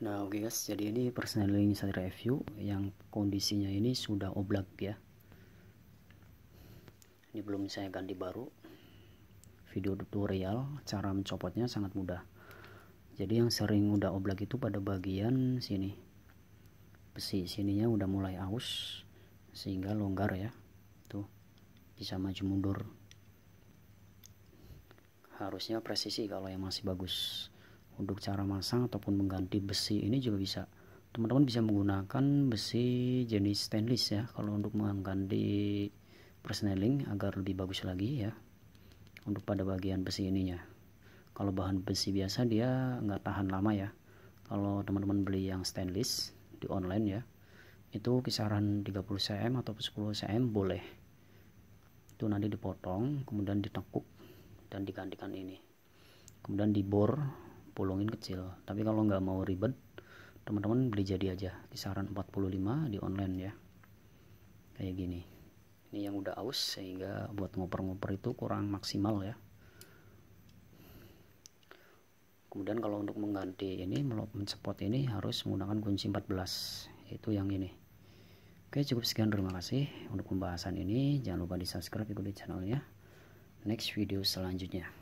Nah oke okay guys, jadi ini personal saya review yang kondisinya ini sudah oblak ya. Ini belum saya ganti baru. Video tutorial cara mencopotnya sangat mudah. Jadi yang sering udah oblak itu pada bagian sini. Besi sininya udah mulai aus sehingga longgar ya. Tuh bisa maju mundur. Harusnya presisi kalau yang masih bagus untuk cara masang ataupun mengganti besi ini juga bisa teman-teman bisa menggunakan besi jenis stainless ya kalau untuk mengganti persneling agar lebih bagus lagi ya untuk pada bagian besi ininya kalau bahan besi biasa dia nggak tahan lama ya kalau teman-teman beli yang stainless di online ya itu kisaran 30 cm atau 10 cm boleh itu nanti dipotong kemudian ditekuk dan digantikan ini kemudian dibor pulungin kecil tapi kalau nggak mau ribet teman-teman beli jadi aja kisaran 45 di online ya kayak gini ini yang udah aus sehingga buat ngoper-ngoper itu kurang maksimal ya kemudian kalau untuk mengganti ini mencepot ini harus menggunakan kunci 14 itu yang ini oke cukup sekian terima kasih untuk pembahasan ini jangan lupa di subscribe ikuti channelnya next video selanjutnya